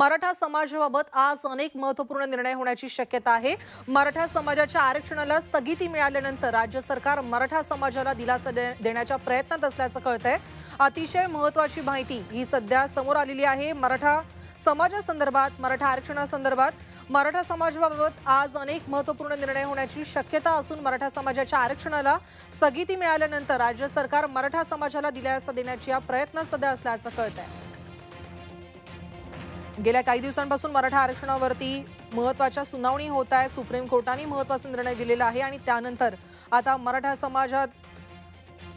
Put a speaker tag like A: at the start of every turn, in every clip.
A: मराठा समाजाबाबत आज अनेक महत्वपूर्ण निर्णय होण्याची शक्यता आहे मराठा समाजाच्या आरक्षणाला स्थगिती मिळाल्यानंतर राज्य सरकार मराठा समाजाला दिलासा देण्याच्या प्रयत्नात असल्याचं कळत आहे अतिशय महत्वाची माहिती ही सध्या समोर आलेली आहे मराठा समाजासंदर्भात मराठा आरक्षणासंदर्भात मराठा समाजाबाबत आज अनेक महत्वपूर्ण निर्णय होण्याची शक्यता असून मराठा समाजाच्या आरक्षणाला स्थगिती मिळाल्यानंतर राज्य सरकार मराठा समाजाला दिलासा देण्याच्या प्रयत्न सध्या असल्याचं कळत आहे गेल्या काही दिवसांपासून मराठा आरक्षणावरती महत्वाच्या सुनावणी होत आहे सुप्रीम कोर्टाने महत्वाचा निर्णय दिलेला आहे आणि त्यानंतर आता मराठा समाजात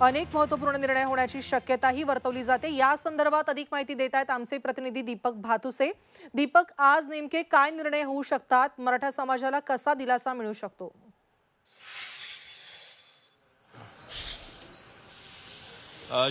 A: अनेक महत्त्वपूर्ण निर्णय होण्याची शक्यताही वर्तवली जाते या संदर्भात अधिक माहिती देत आहेत आमचे प्रतिनिधी दीपक भातुसे दीपक आज नेमके काय निर्णय होऊ शकतात मराठा समाजाला कसा दिलासा मिळू शकतो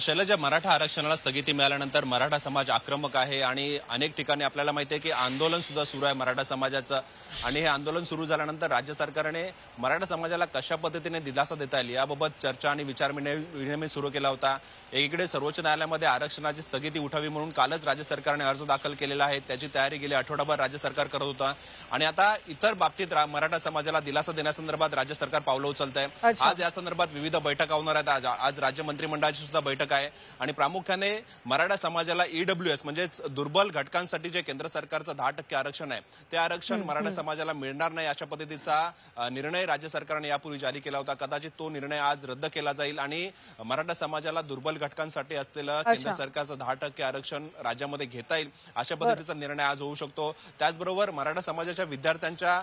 B: शैलजा मराठा आरक्षणाला स्थगिती मिळाल्यानंतर मराठा समाज आक्रमक आहे आणि अनेक ठिकाणी आपल्याला माहिती आहे की आंदोलन सुद्धा सुरू आहे मराठा समाजाचं आणि हे आंदोलन सुरू झाल्यानंतर राज्य सरकारने मराठा समाजाला कशा पद्धतीने दिलासा देता येईल याबाबत चर्चा आणि विचार विनिमय सुरू केला होता एकीकडे सर्वोच्च न्यायालयामध्ये आरक्षणाची स्थगिती उठावी म्हणून कालच राज्य सरकारने अर्ज दाखल केलेला आहे त्याची तयारी गेली आठवडाभर राज्य सरकार करत होता आणि आता इतर बाबतीत मराठा समाजाला दिलासा देण्यासंदर्भात राज्य सरकार पावलं उचलत आहे आज या संदर्भात विविध बैठका होणार आहेत आज राज्य मंत्रिमंडळाची सुद्धा बैठक आहे आणि प्रामुख्याने मराठा समाजाला ईडब्ल्यू e एस म्हणजेच दुर्बल घटकांसाठी जे केंद्र सरकारचं दहा टक्के आरक्षण आहे ते आरक्षण मराठा समाजाला मिळणार नाही अशा पद्धतीचा निर्णय राज्य सरकारने यापूर्वी जारी केला होता कदाचित तो निर्णय आज रद्द केला जाईल आणि मराठा समाजाला दुर्बल घटकांसाठी असलेलं केंद्र सरकारचं दहा टक्के आरक्षण राज्यामध्ये घेता येईल अशा पद्धतीचा निर्णय आज होऊ शकतो त्याचबरोबर मराठा समाजाच्या विद्यार्थ्यांच्या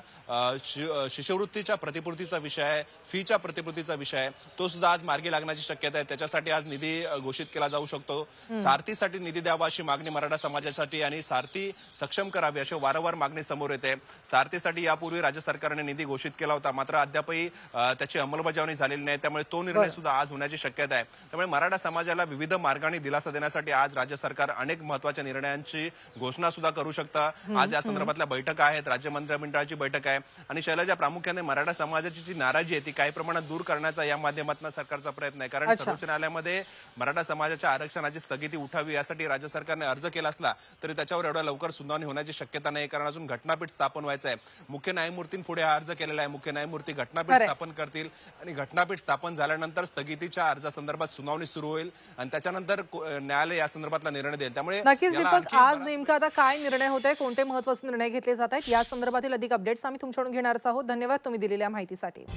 B: शिष्यवृत्तीच्या प्रतिपूर्तीचा विषय आहे फीच्या प्रतिपूर्तीचा विषय आहे तो सुद्धा आज मार्गी लागण्याची शक्यता आहे त्याच्यासाठी आज निधी निधी घोषित केला जाऊ शकतो सारथीसाठी निधी द्यावा अशी मागणी मराठा समाजासाठी आणि सारथी सक्षम करावी अशी वारंवार मागणी समोर येते सारथीसाठी यापूर्वी राज्य सरकारने निधी घोषित केला होता मात्र अद्यापही त्याची अंमलबजावणी झालेली नाही त्यामुळे तो निर्णय सुद्धा आज होण्याची शक्यता आहे त्यामुळे मराठा समाजाला विविध मार्गाने दिलासा देण्यासाठी आज राज्य सरकार अनेक महत्वाच्या निर्णयांची घोषणा सुद्धा करू शकतं आज या संदर्भातल्या बैठका आहेत राज्य मंत्रिमंडळाची बैठक आहे आणि शैलजा प्रामुख्याने मराठा समाजाची जी नाराजी आहे ती काही प्रमाणात दूर करण्याचा या माध्यमातून सरकारचा प्रयत्न आहे कारण सर्वोच्च न्यायालयामध्ये मराठा समाजाच्या आरक्षणाची स्थगिती उठावी यासाठी राज्य सरकारने अर्ज केला असला तरी त्याच्यावर एवढ्या लवकर सुनावणी होण्याची शक्यता नाही कारण अजून घटनापीठ स्थापन व्हायचं आहे मुख्य न्यायमूर्तींपुढे हा अर्ज केलेला आहे मुख्य न्यायमूर्ती घटनापीठ स्थापन करतील आणि घटनापीठ स्थापन झाल्यानंतर स्थगितीच्या अर्जासंदर्भात सुनावणी सुरू होईल आणि त्याच्यानंतर न्यायालय या संदर्भातला निर्णय देईल त्यामुळे नक्कीच दीपक आज
A: नेमका आता काय निर्णय होत आहे कोणते महत्वाचे निर्णय घेतले जात आहेत या संदर्भातील अधिक अपडेट्स आम्ही तुमच्याकडून घेणारच आहोत धन्यवाद तुम्ही दिलेल्या माहितीसाठी